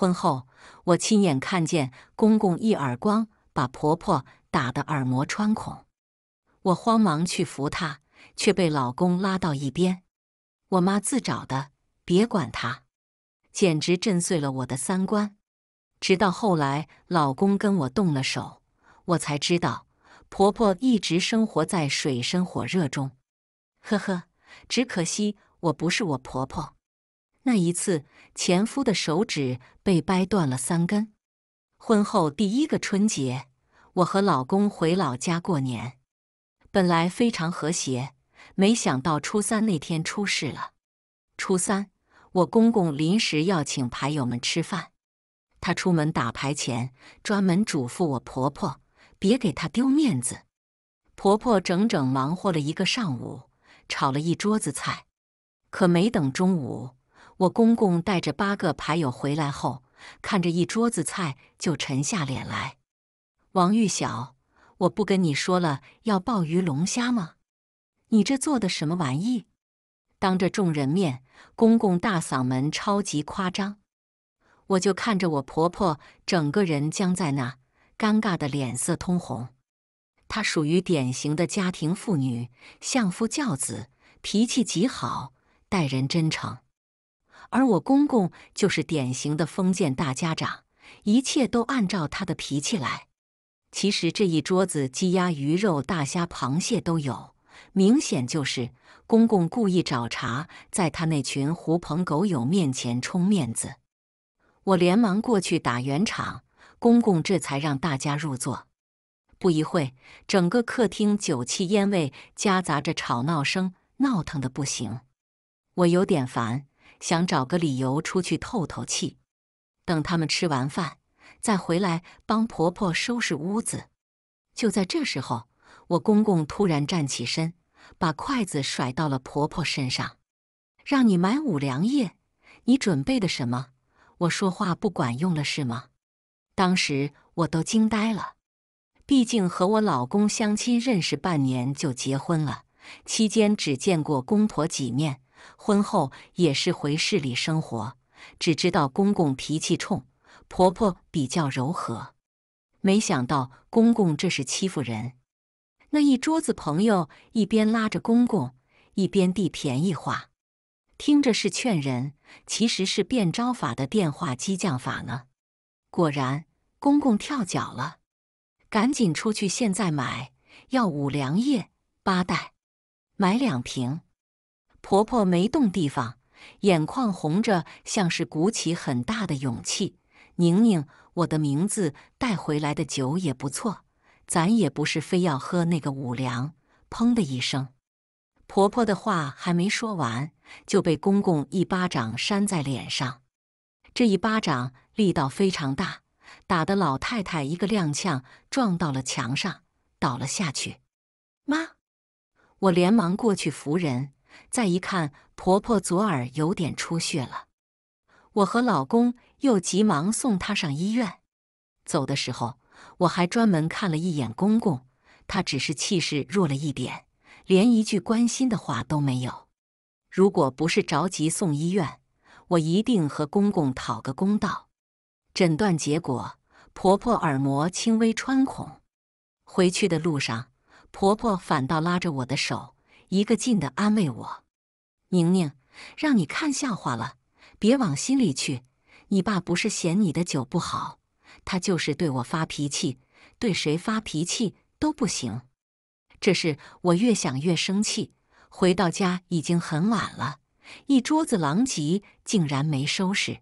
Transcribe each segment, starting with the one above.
婚后，我亲眼看见公公一耳光把婆婆打得耳膜穿孔，我慌忙去扶她，却被老公拉到一边：“我妈自找的，别管她。”简直震碎了我的三观。直到后来老公跟我动了手，我才知道婆婆一直生活在水深火热中。呵呵，只可惜我不是我婆婆。那一次，前夫的手指被掰断了三根。婚后第一个春节，我和老公回老家过年，本来非常和谐，没想到初三那天出事了。初三，我公公临时要请牌友们吃饭，他出门打牌前专门嘱咐我婆婆别给他丢面子。婆婆整整忙活了一个上午，炒了一桌子菜，可没等中午。我公公带着八个牌友回来后，看着一桌子菜就沉下脸来。王玉晓，我不跟你说了，要鲍鱼龙虾吗？你这做的什么玩意？当着众人面，公公大嗓门超级夸张。我就看着我婆婆整个人僵在那，尴尬的脸色通红。她属于典型的家庭妇女，相夫教子，脾气极好，待人真诚。而我公公就是典型的封建大家长，一切都按照他的脾气来。其实这一桌子鸡鸭鱼肉大虾螃蟹都有，明显就是公公故意找茬，在他那群狐朋狗友面前充面子。我连忙过去打圆场，公公这才让大家入座。不一会，整个客厅酒气烟味夹杂着吵闹声，闹腾的不行。我有点烦。想找个理由出去透透气，等他们吃完饭再回来帮婆婆收拾屋子。就在这时候，我公公突然站起身，把筷子甩到了婆婆身上：“让你买五粮液，你准备的什么？我说话不管用了是吗？”当时我都惊呆了，毕竟和我老公相亲认识半年就结婚了，期间只见过公婆几面。婚后也是回市里生活，只知道公公脾气冲，婆婆比较柔和。没想到公公这是欺负人。那一桌子朋友一边拉着公公，一边递便宜话，听着是劝人，其实是变招法的电话激将法呢。果然，公公跳脚了，赶紧出去！现在买要五粮液八袋，买两瓶。婆婆没动地方，眼眶红着，像是鼓起很大的勇气。宁宁，我的名字带回来的酒也不错，咱也不是非要喝那个五粮。砰的一声，婆婆的话还没说完，就被公公一巴掌扇在脸上。这一巴掌力道非常大，打得老太太一个踉跄，撞到了墙上，倒了下去。妈，我连忙过去扶人。再一看，婆婆左耳有点出血了。我和老公又急忙送她上医院。走的时候，我还专门看了一眼公公，他只是气势弱了一点，连一句关心的话都没有。如果不是着急送医院，我一定和公公讨个公道。诊断结果：婆婆耳膜轻微穿孔。回去的路上，婆婆反倒拉着我的手。一个劲的安慰我：“宁宁，让你看笑话了，别往心里去。你爸不是嫌你的酒不好，他就是对我发脾气，对谁发脾气都不行。”这事我越想越生气。回到家已经很晚了，一桌子狼藉，竟然没收拾。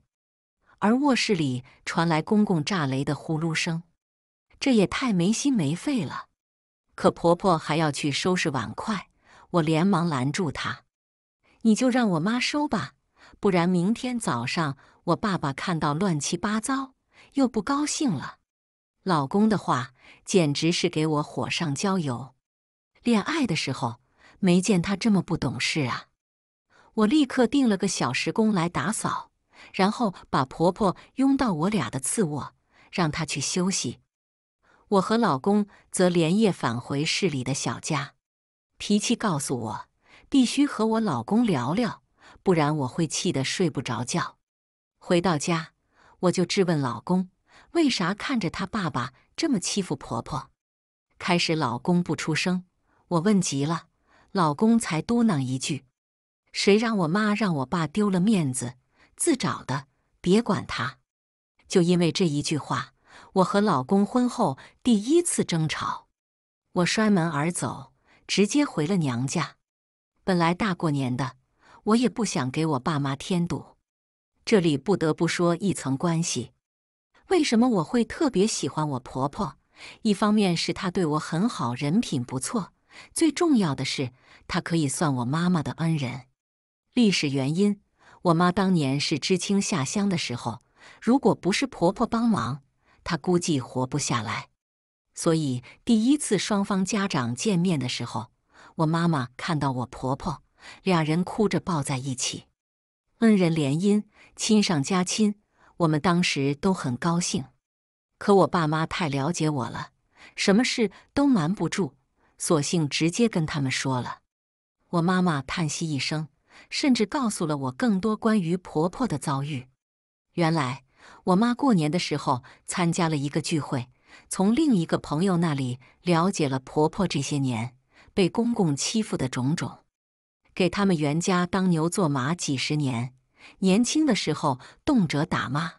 而卧室里传来公公炸雷的呼噜声，这也太没心没肺了。可婆婆还要去收拾碗筷。我连忙拦住他：“你就让我妈收吧，不然明天早上我爸爸看到乱七八糟，又不高兴了。”老公的话简直是给我火上浇油。恋爱的时候没见他这么不懂事啊！我立刻定了个小时工来打扫，然后把婆婆拥到我俩的次卧，让她去休息。我和老公则连夜返回市里的小家。脾气告诉我，必须和我老公聊聊，不然我会气得睡不着觉。回到家，我就质问老公，为啥看着他爸爸这么欺负婆婆？开始老公不出声，我问急了，老公才嘟囔一句：“谁让我妈让我爸丢了面子，自找的，别管他。”就因为这一句话，我和老公婚后第一次争吵，我摔门而走。直接回了娘家。本来大过年的，我也不想给我爸妈添堵。这里不得不说一层关系。为什么我会特别喜欢我婆婆？一方面是她对我很好，人品不错；最重要的是，她可以算我妈妈的恩人。历史原因，我妈当年是知青下乡的时候，如果不是婆婆帮忙，她估计活不下来。所以，第一次双方家长见面的时候，我妈妈看到我婆婆，俩人哭着抱在一起。恩人联姻，亲上加亲，我们当时都很高兴。可我爸妈太了解我了，什么事都瞒不住，索性直接跟他们说了。我妈妈叹息一声，甚至告诉了我更多关于婆婆的遭遇。原来，我妈过年的时候参加了一个聚会。从另一个朋友那里了解了婆婆这些年被公公欺负的种种，给他们袁家当牛做马几十年，年轻的时候动辄打骂，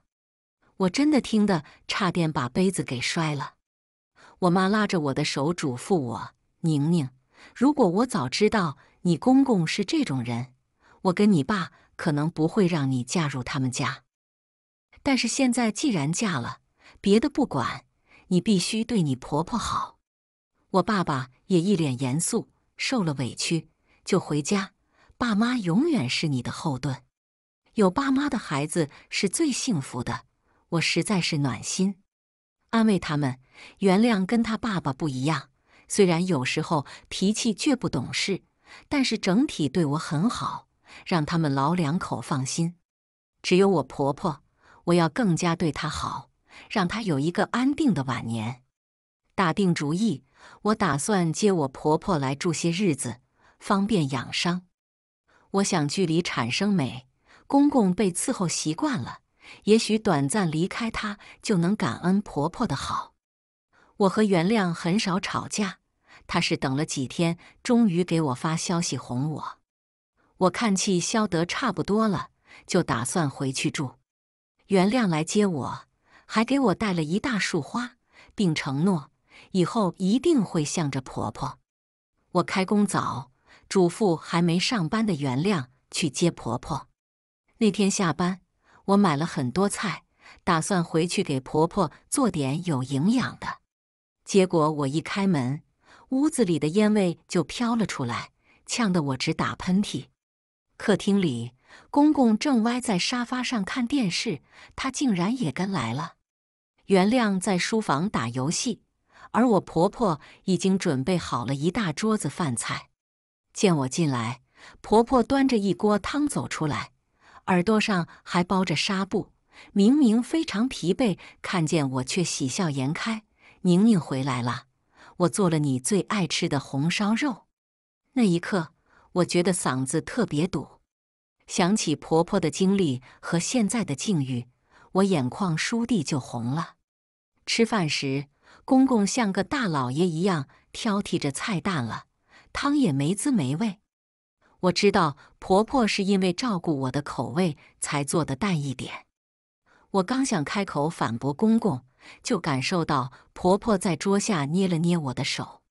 我真的听得差点把杯子给摔了。我妈拉着我的手嘱咐我：“宁宁，如果我早知道你公公是这种人，我跟你爸可能不会让你嫁入他们家。但是现在既然嫁了，别的不管。”你必须对你婆婆好，我爸爸也一脸严肃。受了委屈就回家，爸妈永远是你的后盾。有爸妈的孩子是最幸福的，我实在是暖心，安慰他们。原谅跟他爸爸不一样，虽然有时候脾气倔、不懂事，但是整体对我很好，让他们老两口放心。只有我婆婆，我要更加对她好。让他有一个安定的晚年。打定主意，我打算接我婆婆来住些日子，方便养伤。我想，距离产生美，公公被伺候习惯了，也许短暂离开他就能感恩婆婆的好。我和原亮很少吵架，他是等了几天，终于给我发消息哄我。我看气消得差不多了，就打算回去住。原亮来接我。还给我带了一大束花，并承诺以后一定会向着婆婆。我开工早，嘱咐还没上班的原谅去接婆婆。那天下班，我买了很多菜，打算回去给婆婆做点有营养的。结果我一开门，屋子里的烟味就飘了出来，呛得我直打喷嚏。客厅里，公公正歪在沙发上看电视，他竟然也跟来了。原谅在书房打游戏，而我婆婆已经准备好了一大桌子饭菜。见我进来，婆婆端着一锅汤走出来，耳朵上还包着纱布，明明非常疲惫，看见我却喜笑颜开。宁宁回来了，我做了你最爱吃的红烧肉。那一刻，我觉得嗓子特别堵，想起婆婆的经历和现在的境遇，我眼眶倏地就红了。吃饭时，公公像个大老爷一样挑剔着菜淡了，汤也没滋没味。我知道婆婆是因为照顾我的口味才做的淡一点。我刚想开口反驳公公，就感受到婆婆在桌下捏了捏我的手。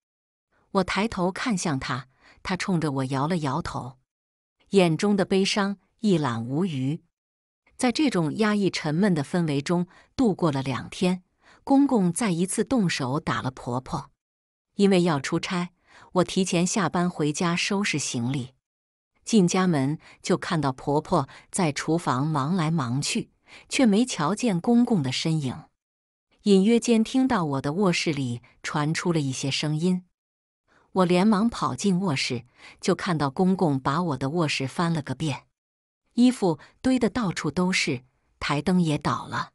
我抬头看向她，她冲着我摇了摇头，眼中的悲伤一览无余。在这种压抑沉闷的氛围中度过了两天。公公再一次动手打了婆婆。因为要出差，我提前下班回家收拾行李。进家门就看到婆婆在厨房忙来忙去，却没瞧见公公的身影。隐约间听到我的卧室里传出了一些声音，我连忙跑进卧室，就看到公公把我的卧室翻了个遍，衣服堆的到处都是，台灯也倒了。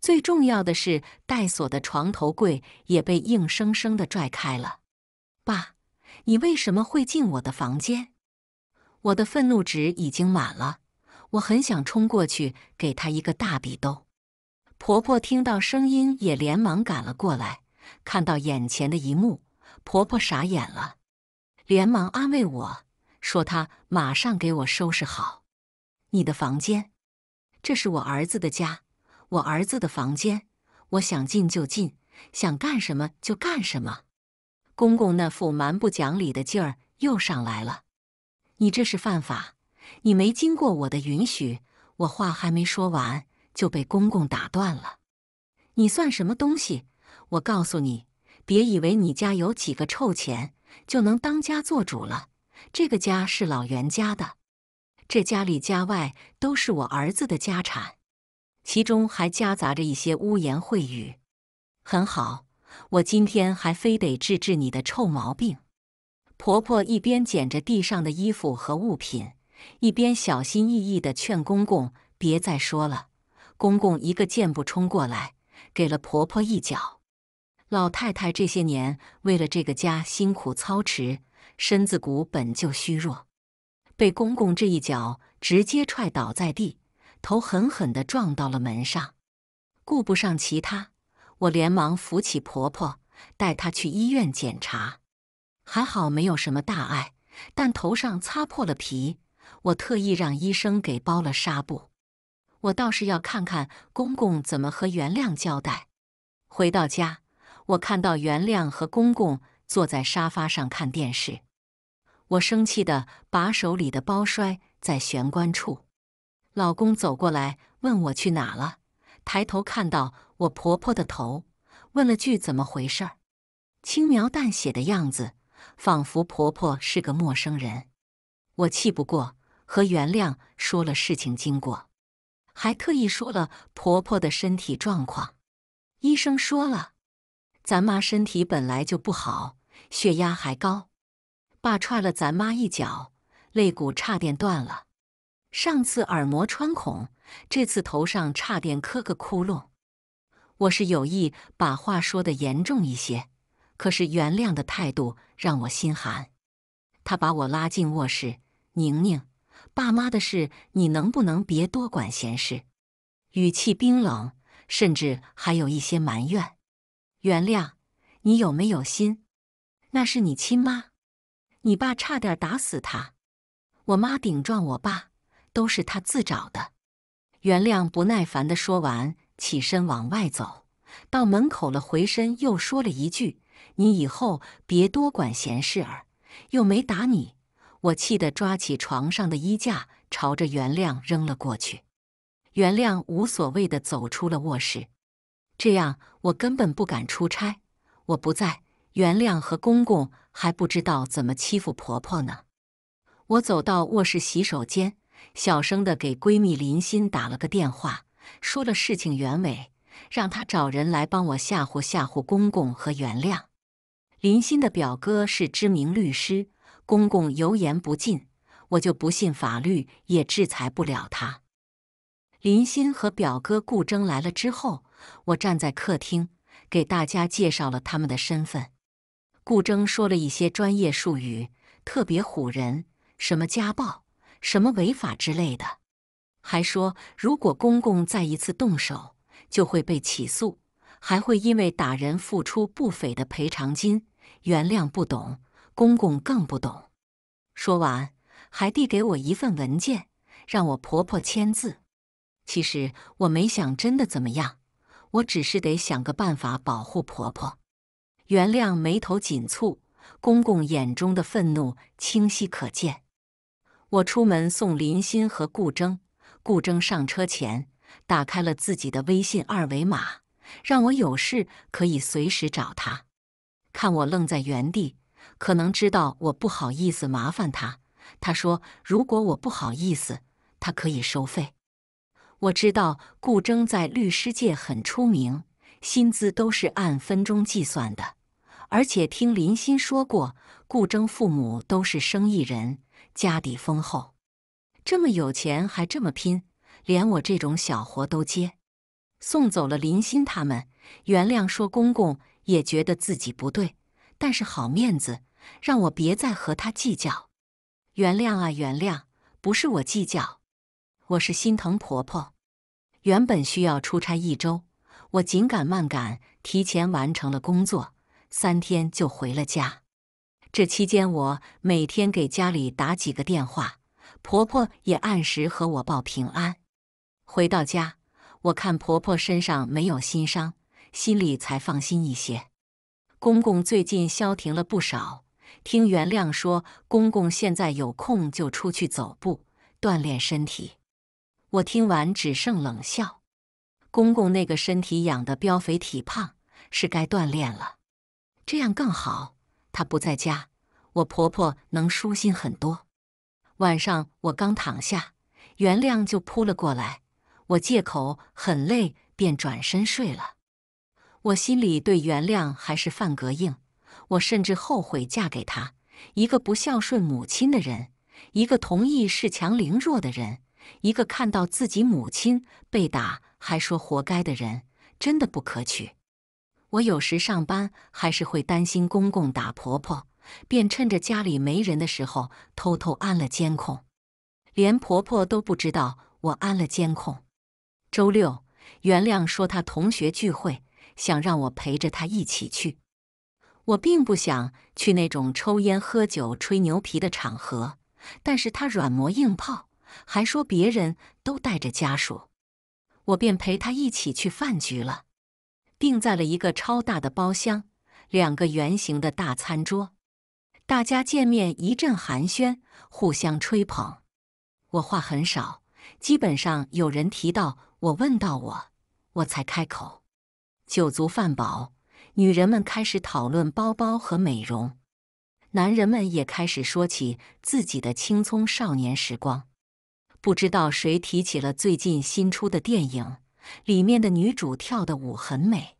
最重要的是，带锁的床头柜也被硬生生的拽开了。爸，你为什么会进我的房间？我的愤怒值已经满了，我很想冲过去给他一个大比兜。婆婆听到声音也连忙赶了过来，看到眼前的一幕，婆婆傻眼了，连忙安慰我说：“她马上给我收拾好你的房间，这是我儿子的家。”我儿子的房间，我想进就进，想干什么就干什么。公公那副蛮不讲理的劲儿又上来了。你这是犯法！你没经过我的允许。我话还没说完，就被公公打断了。你算什么东西？我告诉你，别以为你家有几个臭钱就能当家做主了。这个家是老袁家的，这家里家外都是我儿子的家产。其中还夹杂着一些污言秽语，很好，我今天还非得治治你的臭毛病。婆婆一边捡着地上的衣服和物品，一边小心翼翼地劝公公别再说了。公公一个箭步冲过来，给了婆婆一脚。老太太这些年为了这个家辛苦操持，身子骨本就虚弱，被公公这一脚直接踹倒在地。头狠狠地撞到了门上，顾不上其他，我连忙扶起婆婆，带她去医院检查。还好没有什么大碍，但头上擦破了皮，我特意让医生给包了纱布。我倒是要看看公公怎么和原谅交代。回到家，我看到原谅和公公坐在沙发上看电视，我生气地把手里的包摔在玄关处。老公走过来问我去哪了，抬头看到我婆婆的头，问了句怎么回事儿，轻描淡写的样子，仿佛婆婆是个陌生人。我气不过，和原谅说了事情经过，还特意说了婆婆的身体状况。医生说了，咱妈身体本来就不好，血压还高，爸踹了咱妈一脚，肋骨差点断了。上次耳膜穿孔，这次头上差点磕个窟窿。我是有意把话说的严重一些，可是原谅的态度让我心寒。他把我拉进卧室：“宁宁，爸妈的事你能不能别多管闲事？”语气冰冷，甚至还有一些埋怨：“原谅，你有没有心？那是你亲妈，你爸差点打死她，我妈顶撞我爸。”都是他自找的，原亮不耐烦的说完，起身往外走，到门口了，回身又说了一句：“你以后别多管闲事儿，又没打你。”我气得抓起床上的衣架，朝着原亮扔了过去。原亮无所谓的走出了卧室。这样我根本不敢出差，我不在，原亮和公公还不知道怎么欺负婆婆呢。我走到卧室洗手间。小声的给闺蜜林欣打了个电话，说了事情原委，让她找人来帮我吓唬吓唬公公和原谅。林欣的表哥是知名律师，公公油盐不进，我就不信法律也制裁不了他。林欣和表哥顾铮来了之后，我站在客厅给大家介绍了他们的身份。顾铮说了一些专业术语，特别唬人，什么家暴。什么违法之类的，还说如果公公再一次动手，就会被起诉，还会因为打人付出不菲的赔偿金。原谅不懂，公公更不懂。说完，还递给我一份文件，让我婆婆签字。其实我没想真的怎么样，我只是得想个办法保护婆婆。原谅眉头紧蹙，公公眼中的愤怒清晰可见。我出门送林欣和顾铮，顾铮上车前打开了自己的微信二维码，让我有事可以随时找他。看我愣在原地，可能知道我不好意思麻烦他，他说：“如果我不好意思，他可以收费。”我知道顾铮在律师界很出名，薪资都是按分钟计算的，而且听林欣说过，顾铮父母都是生意人。家底丰厚，这么有钱还这么拼，连我这种小活都接。送走了林欣他们，原谅说公公也觉得自己不对，但是好面子，让我别再和他计较。原谅啊，原谅，不是我计较，我是心疼婆婆。原本需要出差一周，我紧赶慢赶，提前完成了工作，三天就回了家。这期间，我每天给家里打几个电话，婆婆也按时和我报平安。回到家，我看婆婆身上没有新伤，心里才放心一些。公公最近消停了不少，听袁亮说，公公现在有空就出去走步，锻炼身体。我听完只剩冷笑。公公那个身体养得膘肥体胖，是该锻炼了，这样更好。她不在家，我婆婆能舒心很多。晚上我刚躺下，袁亮就扑了过来。我借口很累，便转身睡了。我心里对袁亮还是犯膈应，我甚至后悔嫁给他——一个不孝顺母亲的人，一个同意恃强凌弱的人，一个看到自己母亲被打还说活该的人，真的不可取。我有时上班还是会担心公公打婆婆，便趁着家里没人的时候偷偷安了监控，连婆婆都不知道我安了监控。周六，原亮说他同学聚会，想让我陪着他一起去。我并不想去那种抽烟喝酒吹牛皮的场合，但是他软磨硬泡，还说别人都带着家属，我便陪他一起去饭局了。定在了一个超大的包厢，两个圆形的大餐桌，大家见面一阵寒暄，互相吹捧。我话很少，基本上有人提到我，问到我，我才开口。酒足饭饱，女人们开始讨论包包和美容，男人们也开始说起自己的青葱少年时光。不知道谁提起了最近新出的电影。里面的女主跳的舞很美，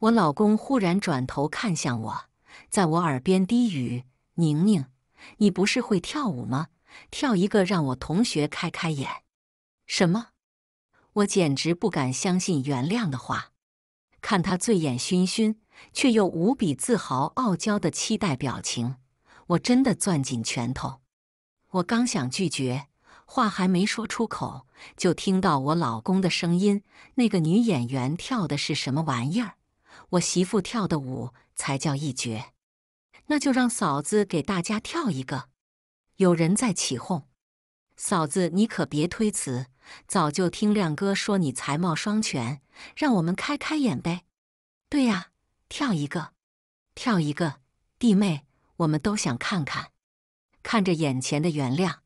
我老公忽然转头看向我，在我耳边低语：“宁宁，你不是会跳舞吗？跳一个让我同学开开眼。”什么？我简直不敢相信原谅的话，看他醉眼醺醺却又无比自豪、傲娇的期待表情，我真的攥紧拳头。我刚想拒绝。话还没说出口，就听到我老公的声音：“那个女演员跳的是什么玩意儿？我媳妇跳的舞才叫一绝。”那就让嫂子给大家跳一个。有人在起哄：“嫂子，你可别推辞。早就听亮哥说你才貌双全，让我们开开眼呗。”对呀，跳一个，跳一个，弟妹，我们都想看看。看着眼前的原谅。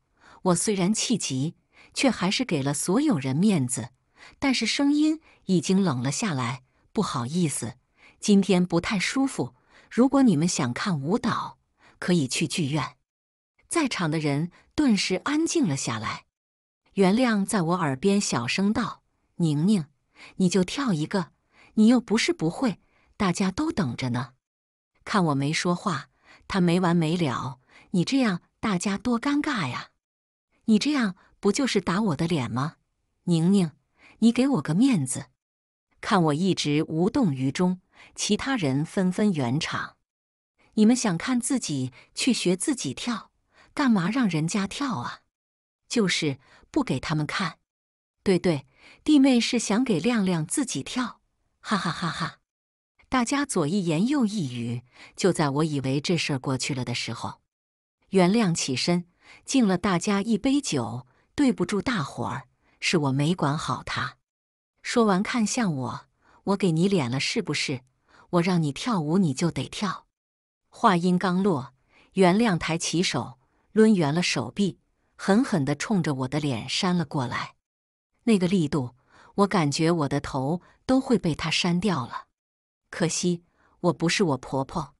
我虽然气急，却还是给了所有人面子，但是声音已经冷了下来。不好意思，今天不太舒服。如果你们想看舞蹈，可以去剧院。在场的人顿时安静了下来。袁亮在我耳边小声道：“宁宁，你就跳一个，你又不是不会，大家都等着呢。”看我没说话，他没完没了。你这样，大家多尴尬呀！你这样不就是打我的脸吗？宁宁，你给我个面子，看我一直无动于衷，其他人纷纷圆场。你们想看自己去学自己跳，干嘛让人家跳啊？就是不给他们看。对对，弟妹是想给亮亮自己跳，哈哈哈哈！大家左一言右一语。就在我以为这事儿过去了的时候，袁亮起身。敬了大家一杯酒，对不住大伙儿，是我没管好他。说完，看向我，我给你脸了是不是？我让你跳舞，你就得跳。话音刚落，袁亮抬起手，抡圆了手臂，狠狠地冲着我的脸扇了过来。那个力度，我感觉我的头都会被他扇掉了。可惜我不是我婆婆，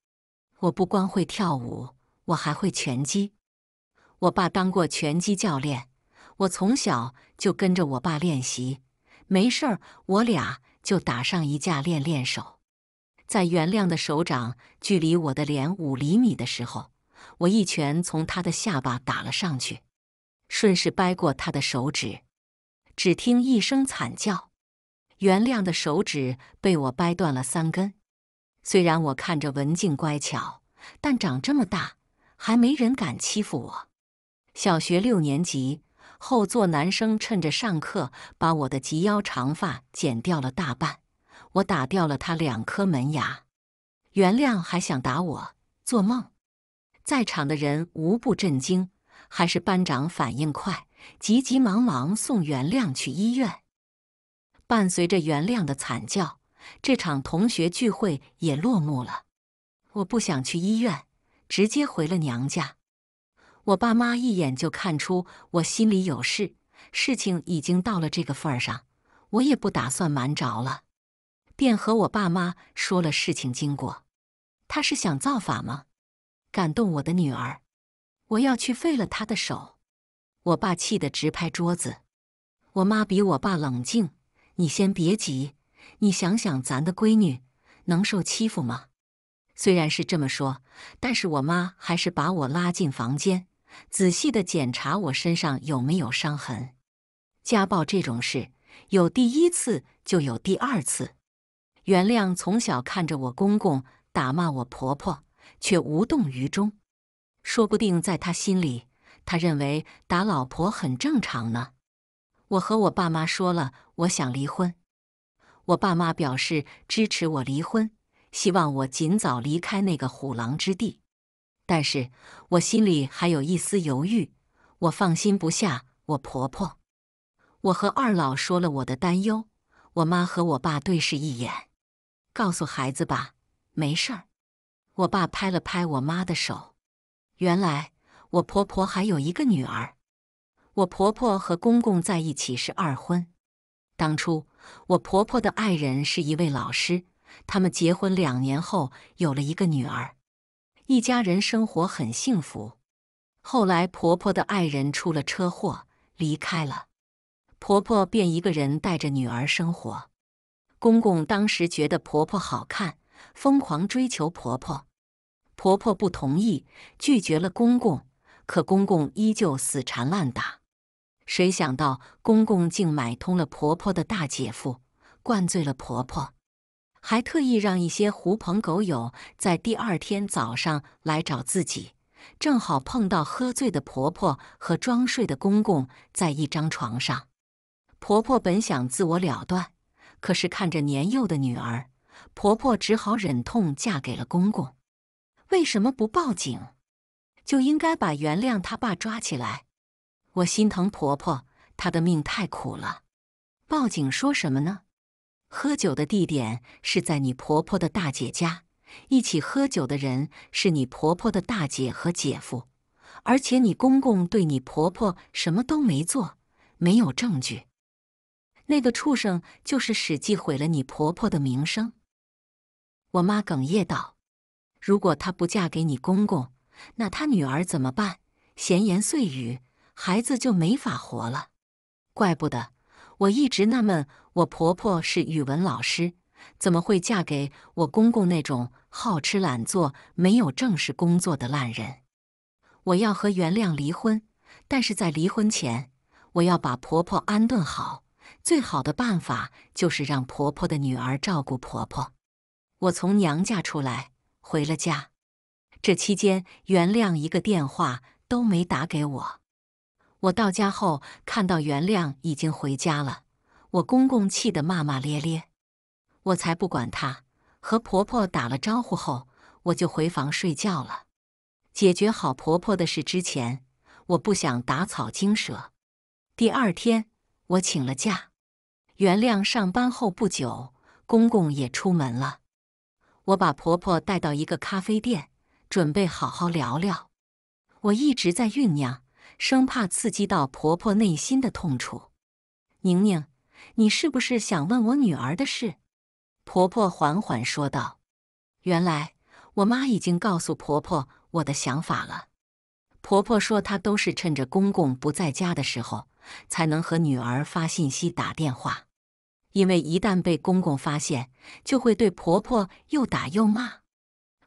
我不光会跳舞，我还会拳击。我爸当过拳击教练，我从小就跟着我爸练习。没事儿，我俩就打上一架练练手。在袁亮的手掌距离我的脸五厘米的时候，我一拳从他的下巴打了上去，顺势掰过他的手指。只听一声惨叫，袁亮的手指被我掰断了三根。虽然我看着文静乖巧，但长这么大还没人敢欺负我。小学六年级后，座男生趁着上课，把我的及腰长发剪掉了大半。我打掉了他两颗门牙，原谅还想打我，做梦！在场的人无不震惊。还是班长反应快，急急忙忙送原谅去医院。伴随着原谅的惨叫，这场同学聚会也落幕了。我不想去医院，直接回了娘家。我爸妈一眼就看出我心里有事，事情已经到了这个份儿上，我也不打算瞒着了，便和我爸妈说了事情经过。他是想造反吗？敢动我的女儿，我要去废了他的手！我爸气得直拍桌子，我妈比我爸冷静。你先别急，你想想，咱的闺女能受欺负吗？虽然是这么说，但是我妈还是把我拉进房间。仔细的检查我身上有没有伤痕。家暴这种事，有第一次就有第二次。原谅从小看着我公公打骂我婆婆，却无动于衷。说不定在他心里，他认为打老婆很正常呢。我和我爸妈说了，我想离婚。我爸妈表示支持我离婚，希望我尽早离开那个虎狼之地。但是我心里还有一丝犹豫，我放心不下我婆婆。我和二老说了我的担忧，我妈和我爸对视一眼，告诉孩子吧，没事儿。我爸拍了拍我妈的手。原来我婆婆还有一个女儿。我婆婆和公公在一起是二婚，当初我婆婆的爱人是一位老师，他们结婚两年后有了一个女儿。一家人生活很幸福。后来，婆婆的爱人出了车祸，离开了，婆婆便一个人带着女儿生活。公公当时觉得婆婆好看，疯狂追求婆婆。婆婆不同意，拒绝了公公。可公公依旧死缠烂打。谁想到，公公竟买通了婆婆的大姐夫，灌醉了婆婆。还特意让一些狐朋狗友在第二天早上来找自己，正好碰到喝醉的婆婆和装睡的公公在一张床上。婆婆本想自我了断，可是看着年幼的女儿，婆婆只好忍痛嫁给了公公。为什么不报警？就应该把原谅他爸抓起来。我心疼婆婆，她的命太苦了。报警说什么呢？喝酒的地点是在你婆婆的大姐家，一起喝酒的人是你婆婆的大姐和姐夫，而且你公公对你婆婆什么都没做，没有证据。那个畜生就是使计毁了你婆婆的名声。”我妈哽咽道，“如果她不嫁给你公公，那她女儿怎么办？闲言碎语，孩子就没法活了。怪不得。”我一直纳闷，我婆婆是语文老师，怎么会嫁给我公公那种好吃懒做、没有正式工作的烂人？我要和袁亮离婚，但是在离婚前，我要把婆婆安顿好。最好的办法就是让婆婆的女儿照顾婆婆。我从娘家出来，回了家，这期间袁亮一个电话都没打给我。我到家后，看到袁亮已经回家了。我公公气得骂骂咧咧，我才不管他。和婆婆打了招呼后，我就回房睡觉了。解决好婆婆的事之前，我不想打草惊蛇。第二天，我请了假。袁亮上班后不久，公公也出门了。我把婆婆带到一个咖啡店，准备好好聊聊。我一直在酝酿。生怕刺激到婆婆内心的痛楚。宁宁，你是不是想问我女儿的事？婆婆缓缓说道：“原来我妈已经告诉婆婆我的想法了。婆婆说她都是趁着公公不在家的时候，才能和女儿发信息、打电话，因为一旦被公公发现，就会对婆婆又打又骂。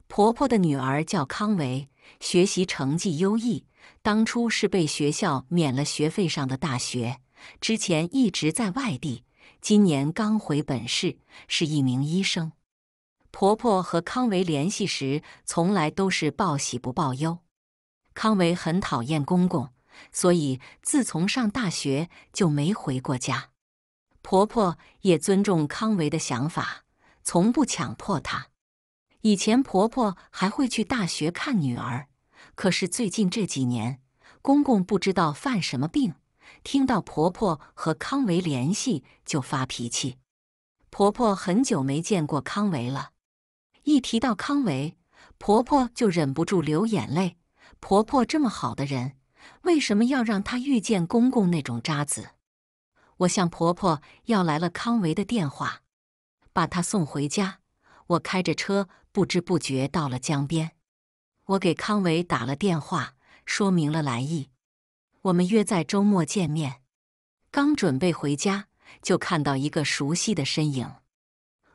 婆婆的女儿叫康维，学习成绩优异。”当初是被学校免了学费上的大学，之前一直在外地，今年刚回本市，是一名医生。婆婆和康维联系时，从来都是报喜不报忧。康维很讨厌公公，所以自从上大学就没回过家。婆婆也尊重康维的想法，从不强迫他。以前婆婆还会去大学看女儿。可是最近这几年，公公不知道犯什么病，听到婆婆和康维联系就发脾气。婆婆很久没见过康维了，一提到康维，婆婆就忍不住流眼泪。婆婆这么好的人，为什么要让她遇见公公那种渣子？我向婆婆要来了康维的电话，把她送回家。我开着车，不知不觉到了江边。我给康维打了电话，说明了来意。我们约在周末见面。刚准备回家，就看到一个熟悉的身影。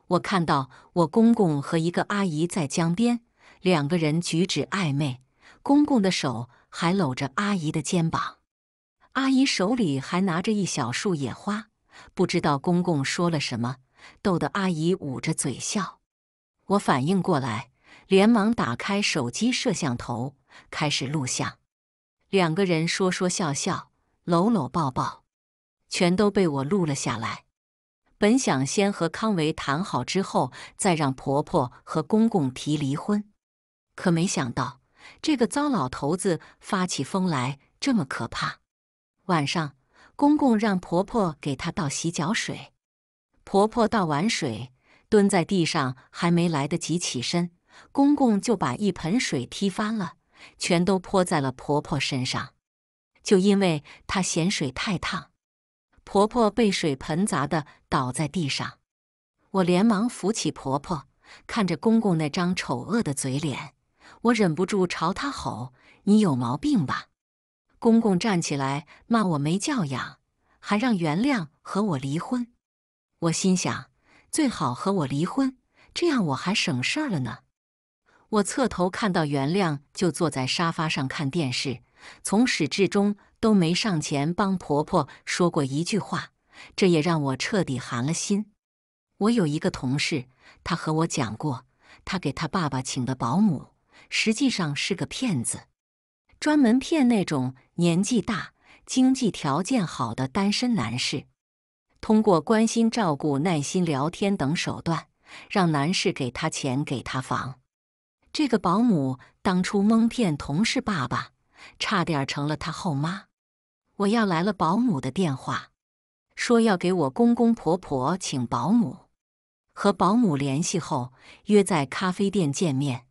我看到我公公和一个阿姨在江边，两个人举止暧昧，公公的手还搂着阿姨的肩膀，阿姨手里还拿着一小束野花。不知道公公说了什么，逗得阿姨捂着嘴笑。我反应过来。连忙打开手机摄像头，开始录像。两个人说说笑笑，搂搂抱抱，全都被我录了下来。本想先和康维谈好之后，再让婆婆和公公提离婚，可没想到这个糟老头子发起疯来这么可怕。晚上，公公让婆婆给他倒洗脚水，婆婆倒完水，蹲在地上，还没来得及起身。公公就把一盆水踢翻了，全都泼在了婆婆身上，就因为她嫌水太烫。婆婆被水盆砸的倒在地上，我连忙扶起婆婆，看着公公那张丑恶的嘴脸，我忍不住朝他吼：“你有毛病吧！”公公站起来骂我没教养，还让原谅和我离婚。我心想，最好和我离婚，这样我还省事儿了呢。我侧头看到袁亮就坐在沙发上看电视，从始至终都没上前帮婆婆说过一句话，这也让我彻底寒了心。我有一个同事，他和我讲过，他给他爸爸请的保姆实际上是个骗子，专门骗那种年纪大、经济条件好的单身男士，通过关心照顾、耐心聊天等手段，让男士给他钱、给他房。这个保姆当初蒙骗同事爸爸，差点成了他后妈。我要来了保姆的电话，说要给我公公婆婆请保姆。和保姆联系后，约在咖啡店见面。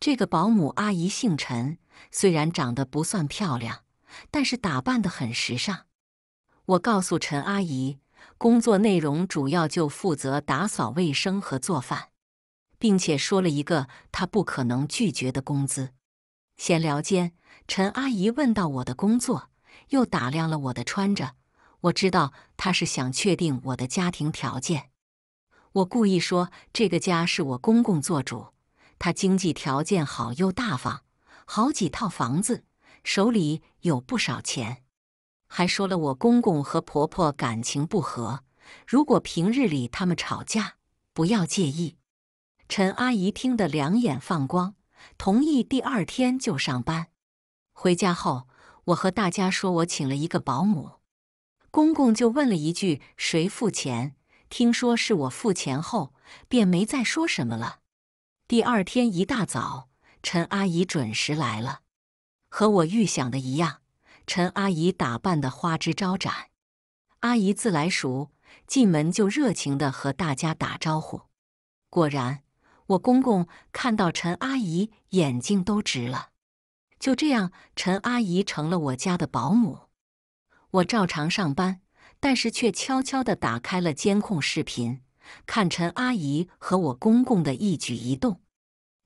这个保姆阿姨姓陈，虽然长得不算漂亮，但是打扮的很时尚。我告诉陈阿姨，工作内容主要就负责打扫卫生和做饭。并且说了一个他不可能拒绝的工资。闲聊间，陈阿姨问到我的工作，又打量了我的穿着。我知道她是想确定我的家庭条件。我故意说：“这个家是我公公做主，他经济条件好又大方，好几套房子，手里有不少钱。”还说了我公公和婆婆感情不和，如果平日里他们吵架，不要介意。陈阿姨听得两眼放光，同意第二天就上班。回家后，我和大家说，我请了一个保姆。公公就问了一句：“谁付钱？”听说是我付钱后，便没再说什么了。第二天一大早，陈阿姨准时来了。和我预想的一样，陈阿姨打扮得花枝招展。阿姨自来熟，进门就热情地和大家打招呼。果然。我公公看到陈阿姨，眼睛都直了。就这样，陈阿姨成了我家的保姆。我照常上班，但是却悄悄地打开了监控视频，看陈阿姨和我公公的一举一动。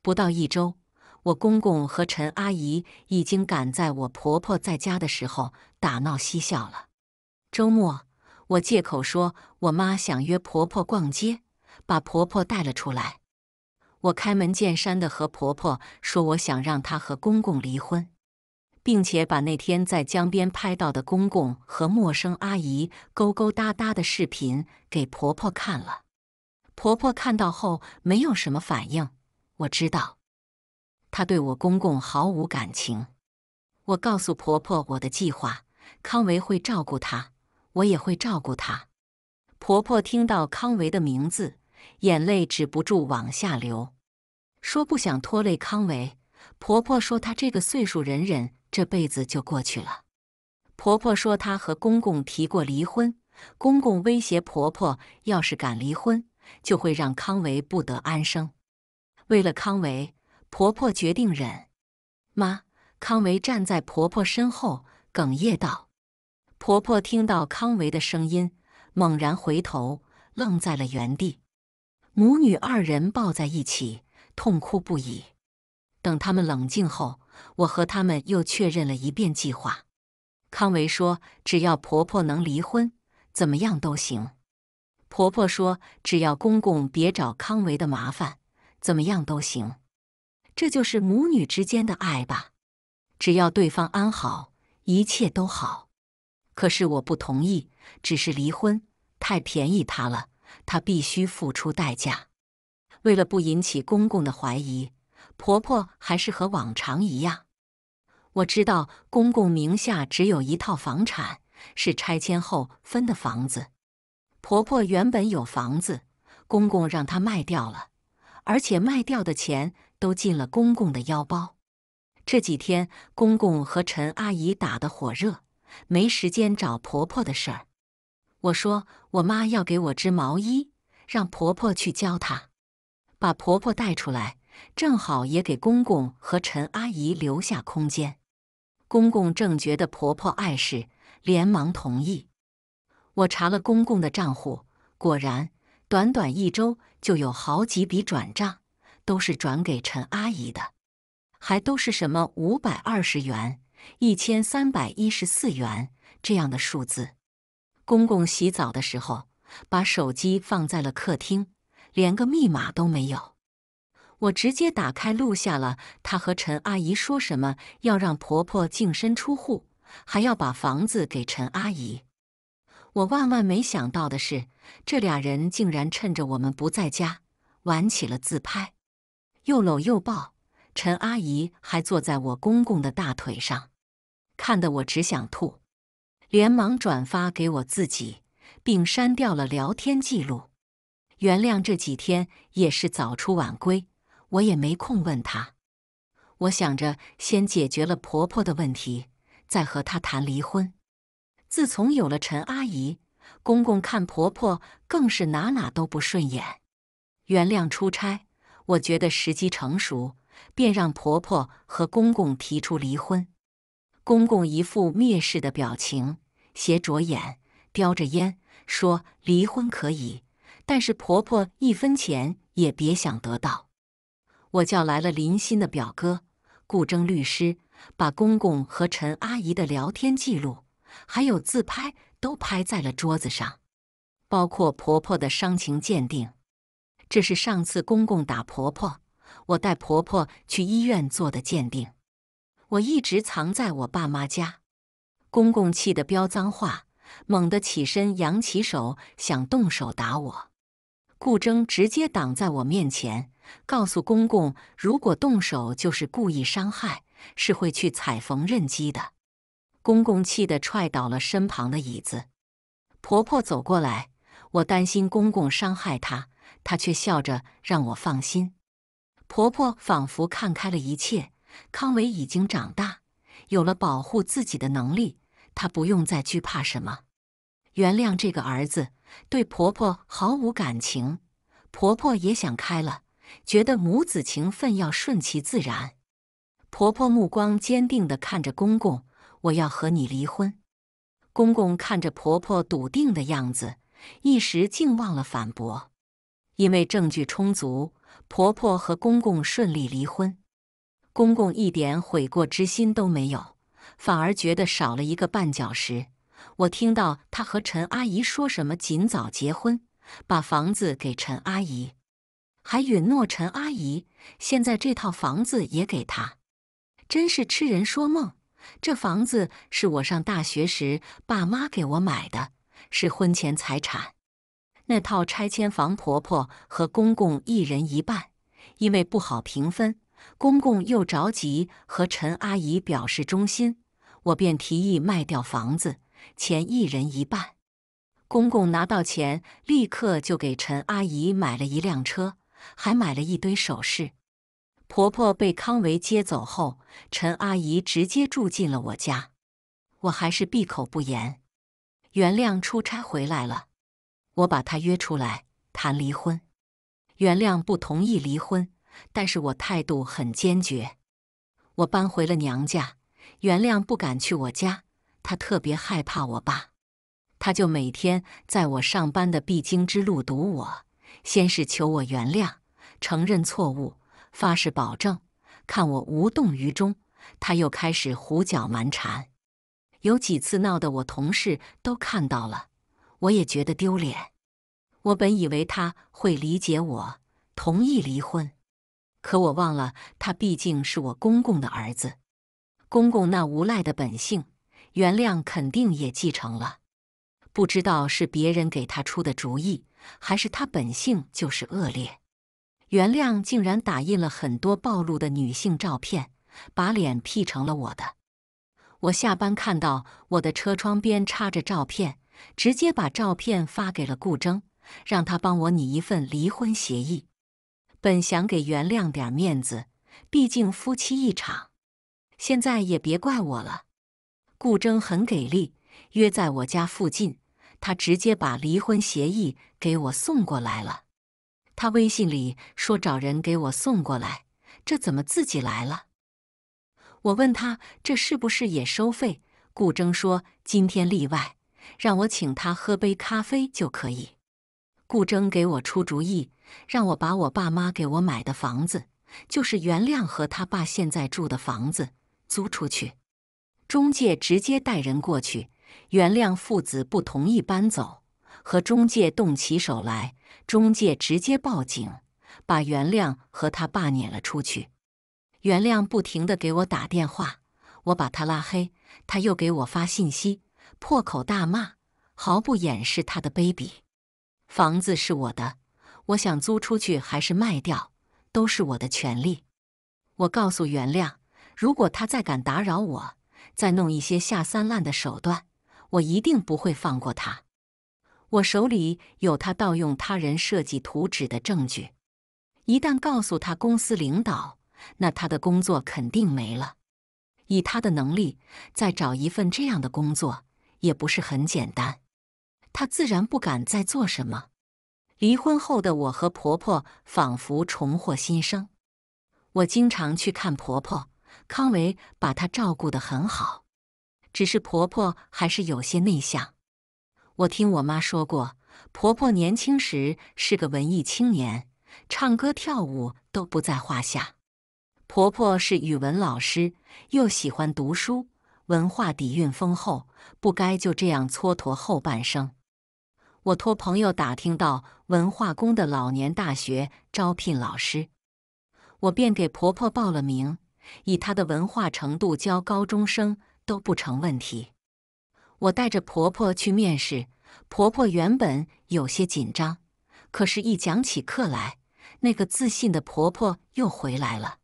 不到一周，我公公和陈阿姨已经赶在我婆婆在家的时候打闹嬉笑了。周末，我借口说我妈想约婆婆逛街，把婆婆带了出来。我开门见山的和婆婆说，我想让她和公公离婚，并且把那天在江边拍到的公公和陌生阿姨勾勾搭搭的视频给婆婆看了。婆婆看到后没有什么反应，我知道她对我公公毫无感情。我告诉婆婆我的计划，康维会照顾她，我也会照顾她。婆婆听到康维的名字。眼泪止不住往下流，说不想拖累康维。婆婆说：“她这个岁数，忍忍，这辈子就过去了。”婆婆说：“她和公公提过离婚，公公威胁婆婆，要是敢离婚，就会让康维不得安生。”为了康维，婆婆决定忍。妈，康维站在婆婆身后，哽咽道：“婆婆听到康维的声音，猛然回头，愣在了原地。”母女二人抱在一起，痛哭不已。等他们冷静后，我和他们又确认了一遍计划。康维说：“只要婆婆能离婚，怎么样都行。”婆婆说：“只要公公别找康维的麻烦，怎么样都行。”这就是母女之间的爱吧？只要对方安好，一切都好。可是我不同意，只是离婚太便宜他了。她必须付出代价。为了不引起公公的怀疑，婆婆还是和往常一样。我知道公公名下只有一套房产，是拆迁后分的房子。婆婆原本有房子，公公让她卖掉了，而且卖掉的钱都进了公公的腰包。这几天公公和陈阿姨打得火热，没时间找婆婆的事儿。我说，我妈要给我织毛衣，让婆婆去教她，把婆婆带出来，正好也给公公和陈阿姨留下空间。公公正觉得婆婆碍事，连忙同意。我查了公公的账户，果然短短一周就有好几笔转账，都是转给陈阿姨的，还都是什么五百二十元、一千三百一十四元这样的数字。公公洗澡的时候，把手机放在了客厅，连个密码都没有。我直接打开录下了他和陈阿姨说什么，要让婆婆净身出户，还要把房子给陈阿姨。我万万没想到的是，这俩人竟然趁着我们不在家，玩起了自拍，又搂又抱，陈阿姨还坐在我公公的大腿上，看得我只想吐。连忙转发给我自己，并删掉了聊天记录。原谅这几天也是早出晚归，我也没空问他。我想着先解决了婆婆的问题，再和她谈离婚。自从有了陈阿姨，公公看婆婆更是哪哪都不顺眼。原谅出差，我觉得时机成熟，便让婆婆和公公提出离婚。公公一副蔑视的表情。斜着眼，叼着烟，说：“离婚可以，但是婆婆一分钱也别想得到。”我叫来了林欣的表哥顾铮律师，把公公和陈阿姨的聊天记录，还有自拍都拍在了桌子上，包括婆婆的伤情鉴定。这是上次公公打婆婆，我带婆婆去医院做的鉴定，我一直藏在我爸妈家。公公气得飙脏话，猛地起身，扬起手想动手打我。顾铮直接挡在我面前，告诉公公：“如果动手，就是故意伤害，是会去踩缝纫机的。”公公气得踹倒了身旁的椅子。婆婆走过来，我担心公公伤害她，她却笑着让我放心。婆婆仿佛看开了一切，康维已经长大，有了保护自己的能力。她不用再惧怕什么，原谅这个儿子对婆婆毫无感情，婆婆也想开了，觉得母子情分要顺其自然。婆婆目光坚定的看着公公：“我要和你离婚。”公公看着婆婆笃定的样子，一时竟忘了反驳，因为证据充足，婆婆和公公顺利离婚，公公一点悔过之心都没有。反而觉得少了一个绊脚石。我听到他和陈阿姨说什么“尽早结婚，把房子给陈阿姨”，还允诺陈阿姨现在这套房子也给他，真是痴人说梦。这房子是我上大学时爸妈给我买的，是婚前财产。那套拆迁房，婆婆和公公一人一半，因为不好平分，公公又着急和陈阿姨表示忠心。我便提议卖掉房子，钱一人一半。公公拿到钱，立刻就给陈阿姨买了一辆车，还买了一堆首饰。婆婆被康维接走后，陈阿姨直接住进了我家。我还是闭口不言。原谅出差回来了，我把他约出来谈离婚。原谅不同意离婚，但是我态度很坚决。我搬回了娘家。原谅不敢去我家，他特别害怕我爸，他就每天在我上班的必经之路堵我。先是求我原谅，承认错误，发誓保证，看我无动于衷，他又开始胡搅蛮缠。有几次闹得我同事都看到了，我也觉得丢脸。我本以为他会理解我，同意离婚，可我忘了他毕竟是我公公的儿子。公公那无赖的本性，袁亮肯定也继承了。不知道是别人给他出的主意，还是他本性就是恶劣。袁亮竟然打印了很多暴露的女性照片，把脸 P 成了我的。我下班看到我的车窗边插着照片，直接把照片发给了顾铮，让他帮我拟一份离婚协议。本想给袁亮点面子，毕竟夫妻一场。现在也别怪我了，顾铮很给力，约在我家附近，他直接把离婚协议给我送过来了。他微信里说找人给我送过来，这怎么自己来了？我问他这是不是也收费？顾铮说今天例外，让我请他喝杯咖啡就可以。顾铮给我出主意，让我把我爸妈给我买的房子，就是原谅和他爸现在住的房子。租出去，中介直接带人过去。原谅父子不同意搬走，和中介动起手来。中介直接报警，把原谅和他爸撵了出去。原谅不停的给我打电话，我把他拉黑。他又给我发信息，破口大骂，毫不掩饰他的卑鄙。房子是我的，我想租出去还是卖掉，都是我的权利。我告诉原谅，如果他再敢打扰我，再弄一些下三滥的手段，我一定不会放过他。我手里有他盗用他人设计图纸的证据，一旦告诉他公司领导，那他的工作肯定没了。以他的能力，再找一份这样的工作也不是很简单。他自然不敢再做什么。离婚后的我和婆婆仿佛重获新生，我经常去看婆婆。康维把她照顾的很好，只是婆婆还是有些内向。我听我妈说过，婆婆年轻时是个文艺青年，唱歌跳舞都不在话下。婆婆是语文老师，又喜欢读书，文化底蕴丰厚，不该就这样蹉跎后半生。我托朋友打听到文化宫的老年大学招聘老师，我便给婆婆报了名。以她的文化程度教高中生都不成问题。我带着婆婆去面试，婆婆原本有些紧张，可是一讲起课来，那个自信的婆婆又回来了，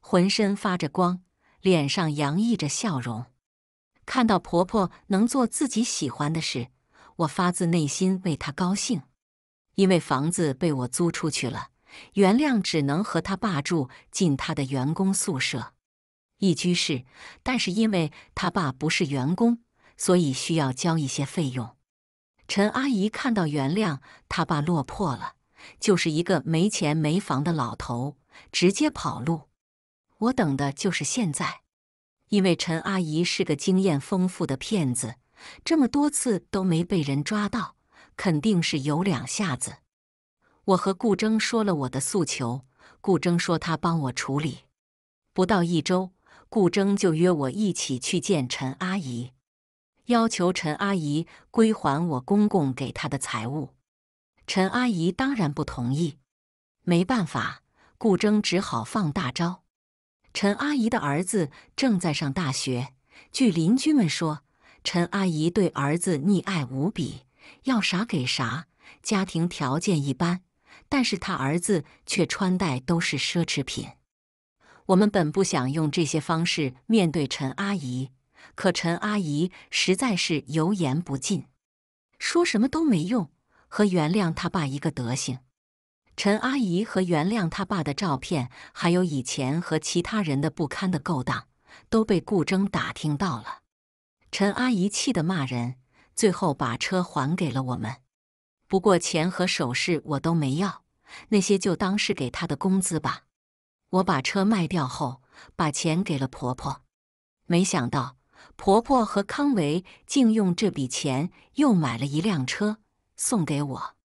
浑身发着光，脸上洋溢着笑容。看到婆婆能做自己喜欢的事，我发自内心为她高兴，因为房子被我租出去了。袁亮只能和他爸住进他的员工宿舍一居室，但是因为他爸不是员工，所以需要交一些费用。陈阿姨看到袁亮他爸落魄了，就是一个没钱没房的老头，直接跑路。我等的就是现在，因为陈阿姨是个经验丰富的骗子，这么多次都没被人抓到，肯定是有两下子。我和顾铮说了我的诉求，顾铮说他帮我处理。不到一周，顾铮就约我一起去见陈阿姨，要求陈阿姨归还我公公给她的财物。陈阿姨当然不同意，没办法，顾铮只好放大招。陈阿姨的儿子正在上大学，据邻居们说，陈阿姨对儿子溺爱无比，要啥给啥，家庭条件一般。但是他儿子却穿戴都是奢侈品。我们本不想用这些方式面对陈阿姨，可陈阿姨实在是油盐不进，说什么都没用，和原谅他爸一个德行。陈阿姨和原谅他爸的照片，还有以前和其他人的不堪的勾当，都被顾铮打听到了。陈阿姨气得骂人，最后把车还给了我们。不过钱和首饰我都没要，那些就当是给他的工资吧。我把车卖掉后，把钱给了婆婆。没想到婆婆和康维竟用这笔钱又买了一辆车送给我。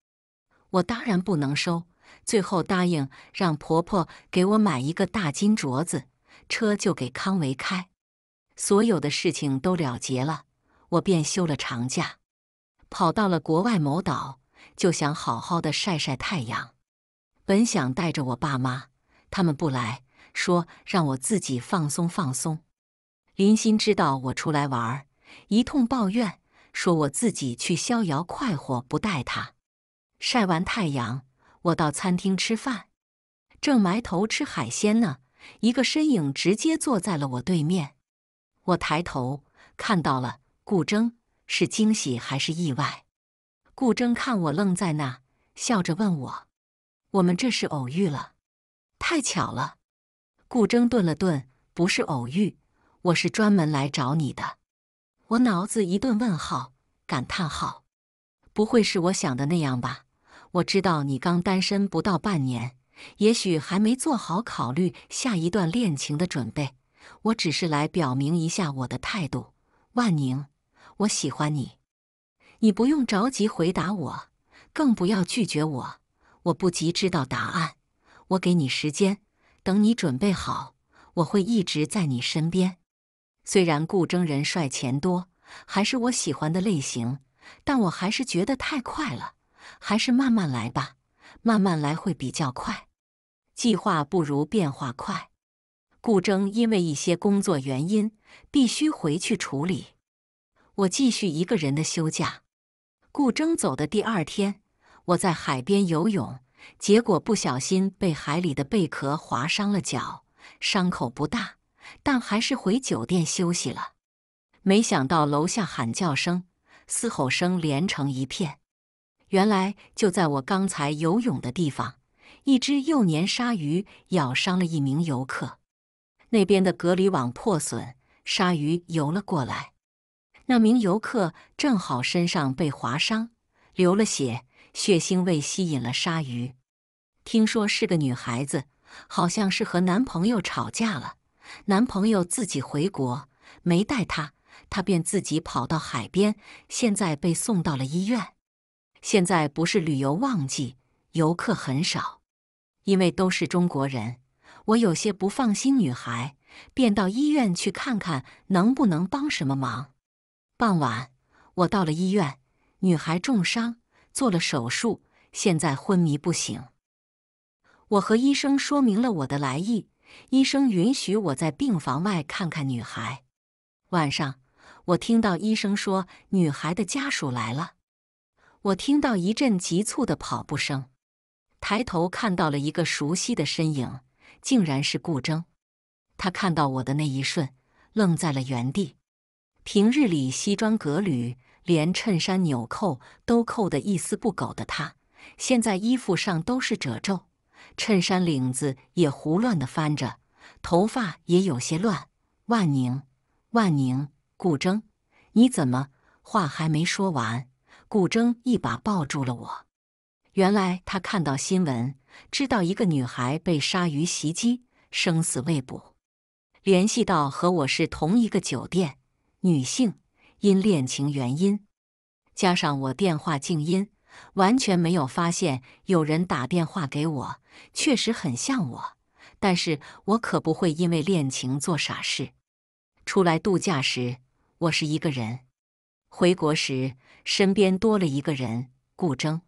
我当然不能收，最后答应让婆婆给我买一个大金镯子，车就给康维开。所有的事情都了结了，我便休了长假，跑到了国外某岛。就想好好的晒晒太阳，本想带着我爸妈，他们不来，说让我自己放松放松。林欣知道我出来玩，一通抱怨，说我自己去逍遥快活，不带他。晒完太阳，我到餐厅吃饭，正埋头吃海鲜呢，一个身影直接坐在了我对面。我抬头看到了顾铮，是惊喜还是意外？顾铮看我愣在那，笑着问我：“我们这是偶遇了？太巧了。”顾铮顿了顿：“不是偶遇，我是专门来找你的。”我脑子一顿问号、感叹号：“不会是我想的那样吧？”我知道你刚单身不到半年，也许还没做好考虑下一段恋情的准备。我只是来表明一下我的态度，万宁，我喜欢你。你不用着急回答我，更不要拒绝我。我不急知道答案，我给你时间，等你准备好，我会一直在你身边。虽然顾铮人帅钱多，还是我喜欢的类型，但我还是觉得太快了，还是慢慢来吧。慢慢来会比较快，计划不如变化快。顾铮因为一些工作原因必须回去处理，我继续一个人的休假。顾铮走的第二天，我在海边游泳，结果不小心被海里的贝壳划伤了脚，伤口不大，但还是回酒店休息了。没想到楼下喊叫声、嘶吼声连成一片，原来就在我刚才游泳的地方，一只幼年鲨鱼咬伤了一名游客。那边的隔离网破损，鲨鱼游了过来。那名游客正好身上被划伤，流了血，血腥味吸引了鲨鱼。听说是个女孩子，好像是和男朋友吵架了，男朋友自己回国没带她，她便自己跑到海边，现在被送到了医院。现在不是旅游旺季，游客很少，因为都是中国人。我有些不放心女孩，便到医院去看看能不能帮什么忙。傍晚，我到了医院，女孩重伤，做了手术，现在昏迷不醒。我和医生说明了我的来意，医生允许我在病房外看看女孩。晚上，我听到医生说女孩的家属来了，我听到一阵急促的跑步声，抬头看到了一个熟悉的身影，竟然是顾铮。他看到我的那一瞬，愣在了原地。平日里西装革履，连衬衫纽扣都扣得一丝不苟的他，现在衣服上都是褶皱，衬衫领子也胡乱的翻着，头发也有些乱。万宁，万宁，顾铮，你怎么？话还没说完，顾铮一把抱住了我。原来他看到新闻，知道一个女孩被鲨鱼袭击，生死未卜，联系到和我是同一个酒店。女性因恋情原因，加上我电话静音，完全没有发现有人打电话给我。确实很像我，但是我可不会因为恋情做傻事。出来度假时，我是一个人；回国时，身边多了一个人，顾铮。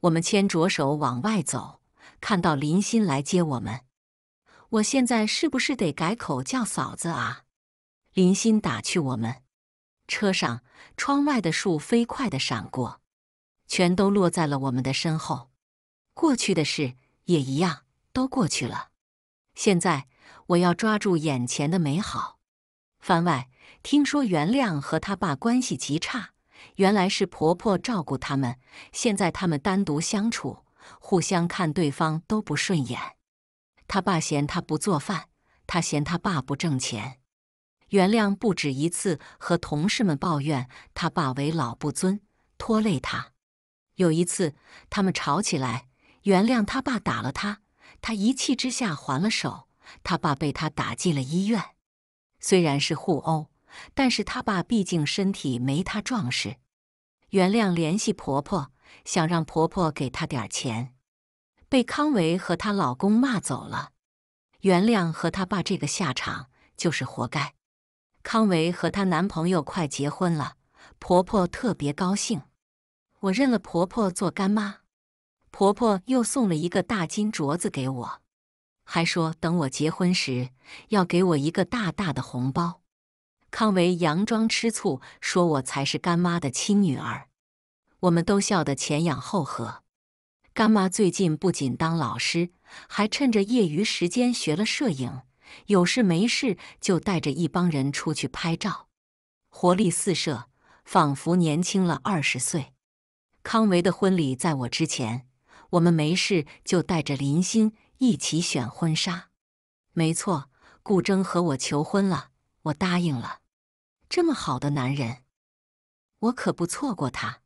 我们牵着手往外走，看到林欣来接我们。我现在是不是得改口叫嫂子啊？林心打趣我们，车上窗外的树飞快的闪过，全都落在了我们的身后。过去的事也一样，都过去了。现在我要抓住眼前的美好。番外：听说袁亮和他爸关系极差，原来是婆婆照顾他们，现在他们单独相处，互相看对方都不顺眼。他爸嫌他不做饭，他嫌他爸不挣钱。原谅不止一次和同事们抱怨他爸为老不尊，拖累他。有一次他们吵起来，原谅他爸打了他，他一气之下还了手，他爸被他打进了医院。虽然是互殴，但是他爸毕竟身体没他壮实。原谅联系婆婆，想让婆婆给他点钱，被康维和她老公骂走了。原谅和他爸这个下场就是活该。康维和她男朋友快结婚了，婆婆特别高兴。我认了婆婆做干妈，婆婆又送了一个大金镯子给我，还说等我结婚时要给我一个大大的红包。康维佯装吃醋，说我才是干妈的亲女儿。我们都笑得前仰后合。干妈最近不仅当老师，还趁着业余时间学了摄影。有事没事就带着一帮人出去拍照，活力四射，仿佛年轻了二十岁。康维的婚礼在我之前，我们没事就带着林欣一起选婚纱。没错，顾铮和我求婚了，我答应了。这么好的男人，我可不错过他。